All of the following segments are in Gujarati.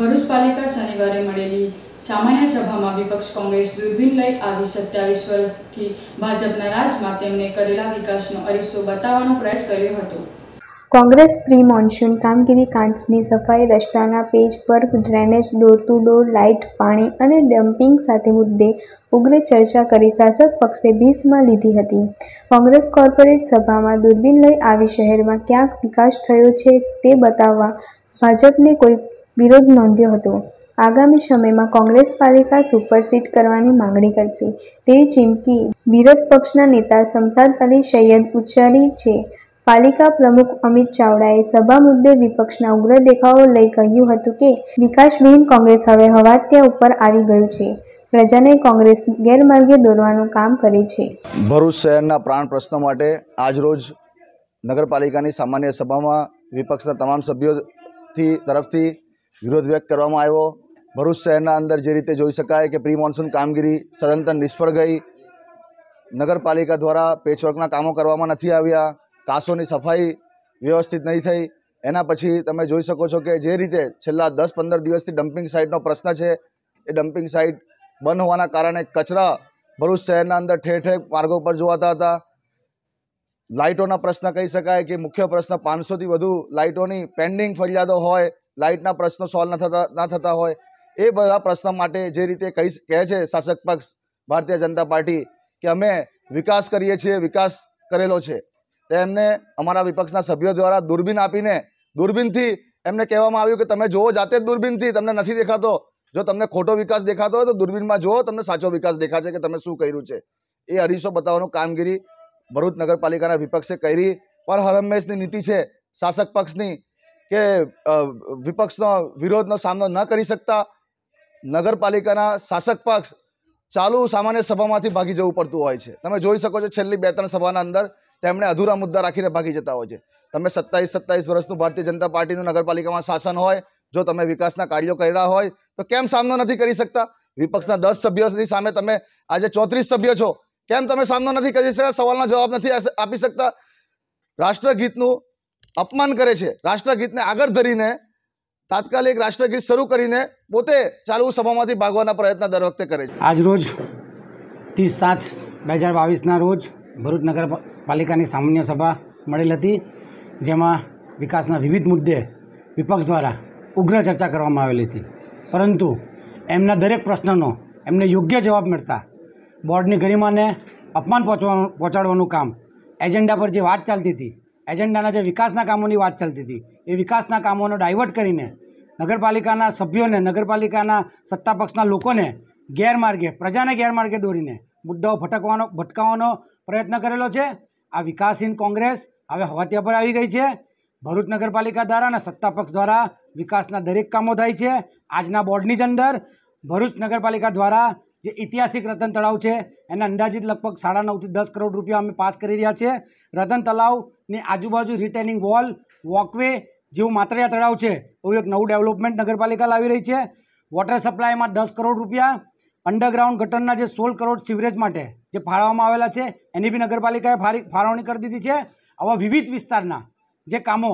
ભરૂચ પાલિકા શનિવારે મળેલી સામાન્ય સભામાં વિપક્ષ કોંગ્રેસ દૂરબીન લઈ આવી સત્યાવીસ વર્ષથી ભાજપના રાજમાં તેમને કરેલા વિકાસનો અરીસો બતાવવાનો પ્રયાસ કર્યો હતો કોંગ્રેસ પ્રી મોન્સૂન કામગીરી કાંચની સફાઈ રસ્તાના પેજ પર drainage door to door light પાણી અને ડમ્પિંગ સાથે મુદ્દે ઉગ્ર ચર્ચા કરી શાસક પક્ષે બીસમાં લીધી હતી કોંગ્રેસ કોર્પોરેટ સભામાં દૂરબીન લઈ આવી શહેરમાં ક્યાંક વિકાસ થયો છે તે બતાવવા ભાજપને કોઈ વિરોધ નોંધ્યો હતો આગામી સમયમાં કોંગ્રેસ પાલિકા સુપરસીડ કરવાની માંગણી કરશે તેવી ચીમકી વિરોધ પક્ષના નેતા શમસાદ અલી સૈયદ ઉચ્ચારી છે પાલિકા પ્રમુખ અમિત ચાવડાએ સભા મુદ્દે વિપક્ષના ઉગ્ર દેખાવો લઈ કહ્યું હતું કે વિકાસવિહીન કોંગ્રેસ હવે હવાત્યા ઉપર આવી ગયું છે પ્રજાને કોંગ્રેસ ગેરમાર્ગે દોરવાનું કામ કરે છે ભરૂચ શહેરના પ્રાણ પ્રશ્નો માટે આજરોજ નગરપાલિકાની સામાન્ય સભામાં વિપક્ષના તમામ સભ્યો તરફથી વિરોધ વ્યક્ત કરવામાં આવ્યો ભરૂચ શહેરના અંદર જે રીતે જોઈ શકાય કે પ્રી મોન્સૂન કામગીરી સદંતર નિષ્ફળ ગઈ નગરપાલિકા દ્વારા પેચવર્કના કામો કરવામાં નથી આવ્યા કાસોની સફાઈ વ્યવસ્થિત નહીં થઈ એના પછી તમે જોઈ શકો છો કે જે રીતે છેલ્લા દસ પંદર દિવસથી ડમ્પિંગ સાઇટનો પ્રશ્ન છે એ ડમ્પિંગ સાઇટ બંધ હોવાના કારણે કચરા ભરૂચ શહેરના અંદર ઠેર ઠેર માર્ગો પર જોવાતા હતા લાઇટોના પ્રશ્ન કહી શકાય કે મુખ્ય પ્રશ્ન પાંચસોથી વધુ લાઇટોની પેન્ડિંગ ફરિયાદો હોય લાઇટ ના પ્રશ્નો સોલ્વ ન થાતા ન થતા હોય એ બરા પ્રશ્ન માટે જે રીતે કહી કે છે શાસક પક્ષ ભારતીય જનતા પાર્ટી કે અમે વિકાસ કરીએ છીએ વિકાસ કરેલો છે તે એમને અમારા વિપક્ષના સભ્ય દ્વારા દૂરબીન આપીને દૂરબીન થી એમને કહેવામાં આવ્યું કે તમે જોઓ જાતે દૂરબીન થી તમને નથી દેખાતો જો તમને ખોટો વિકાસ દેખાતો હોય તો દૂરબીન માં જોઓ તમને સાચો વિકાસ દેખાશે કે તમે શું કર્યું છે એ હરીસો બતાવવાનો કામગીરી ભરુદ નગરપાલિકાના વિપક્ષે કરી પર હરમેશ ની નીતિ છે શાસક પક્ષની કે વિપક્ષનો વિરોધનો સામનો ન કરી શકતા નગરપાલિકાના શાસક પક્ષ ચાલુ સામાન્ય સભામાંથી ભાગી જવું પડતું હોય છે તમે જોઈ શકો છો છેલ્લી બે ત્રણ સભાના અંદર તેમણે અધૂરા મુદ્દા રાખીને ભાગી જતા હોય છે તમે સત્તાવીસ સત્તાવીસ વર્ષનું ભારતીય જનતા પાર્ટીનું નગરપાલિકામાં શાસન હોય જો તમે વિકાસના કાર્યો કર્યા હોય તો કેમ સામનો નથી કરી શકતા વિપક્ષના દસ સભ્યોની સામે તમે આજે ચોત્રીસ સભ્ય છો કેમ તમે સામનો નથી કરી શકતા સવાલનો જવાબ નથી આપી શકતા રાષ્ટ્રગીતનું અપમાન કરે છે રાષ્ટ્રગીતને આગળ ધરીને તાત્કાલિક રાષ્ટ્રગીત શરૂ કરીને પોતે ચાલુ સભામાંથી ભાગવાના પ્રયત્ન દર વખતે કરે છે આજ રોજ ત્રીસ સાત બે હજાર બાવીસના રોજ ભરૂચ નગરપાલિકાની સામાન્ય સભા મળેલ હતી જેમાં વિકાસના વિવિધ મુદ્દે વિપક્ષ દ્વારા ઉગ્ર ચર્ચા કરવામાં આવેલી હતી પરંતુ એમના દરેક પ્રશ્નનો એમને યોગ્ય જવાબ મળતા બોર્ડની ગરિમાને અપમાન પહોંચવાનું પહોંચાડવાનું કામ એજન્ડા પર જે વાત ચાલતી હતી એજન્ડાના જે વિકાસના કામોની વાત ચાલતી હતી એ વિકાસના કામોનો ડાયવર્ટ કરીને નગરપાલિકાના સભ્યોને નગરપાલિકાના સત્તાપક્ષના લોકોને ગેરમાર્ગે પ્રજાને ગેરમાર્ગે દોરીને મુદ્દાઓ ભટકવાનો ભટકાવવાનો પ્રયત્ન કરેલો છે આ વિકાસહીન કોંગ્રેસ હવે હવાતિયા પર આવી ગઈ છે ભરૂચ નગરપાલિકા દ્વારા અને સત્તાપક્ષ દ્વારા વિકાસના દરેક કામો થાય છે આજના બોર્ડની જ અંદર ભરૂચ નગરપાલિકા દ્વારા જે ઐતિહાસિક રતન તળાવ છે એના અંદાજિત લગભગ સાડા નવથી દસ કરોડ રૂપિયા અમે પાસ કરી રહ્યા છીએ રતન તળાવની આજુબાજુ રિટેનિંગ વોલ વોકવે જેવું માત્ર તળાવ છે એવું એક નવું ડેવલપમેન્ટ નગરપાલિકા લાવી રહી છે વોટર સપ્લાયમાં દસ કરોડ રૂપિયા અંડરગ્રાઉન્ડ ગટરના જે સોળ કરોડ સિવરેજ માટે જે ફાળવવામાં આવેલા છે એની બી નગરપાલિકાએ ફાળવણી કરી દીધી છે આવા વિવિધ વિસ્તારના જે કામો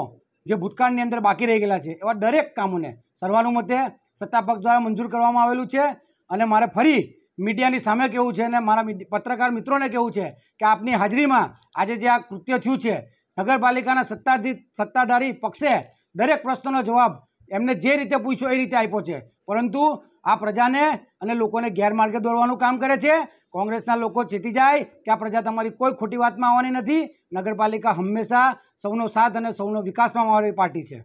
જે ભૂતકાળની અંદર બાકી રહી ગયેલા છે એવા દરેક કામોને સર્વાનુમતે સત્તાપક્ષ દ્વારા મંજૂર કરવામાં આવેલું છે અને મારે ફરી મીડિયાની સામે કેવું છે અને મારા પત્રકાર મિત્રોને કેવું છે કે આપની હાજરીમાં આજે જે આ કૃત્ય થયું છે નગરપાલિકાના સત્તાધી સત્તાધારી પક્ષે દરેક પ્રશ્નોનો જવાબ એમને જે રીતે પૂછ્યો એ રીતે આપ્યો છે પરંતુ આ પ્રજાને અને લોકોને ગેરમાર્ગે દોરવાનું કામ કરે છે કોંગ્રેસના લોકો ચેતી જાય કે આ પ્રજા તમારી કોઈ ખોટી વાતમાં આવવાની નથી નગરપાલિકા હંમેશા સૌનો સાથ અને સૌનો વિકાસમાં આવવાની પાર્ટી છે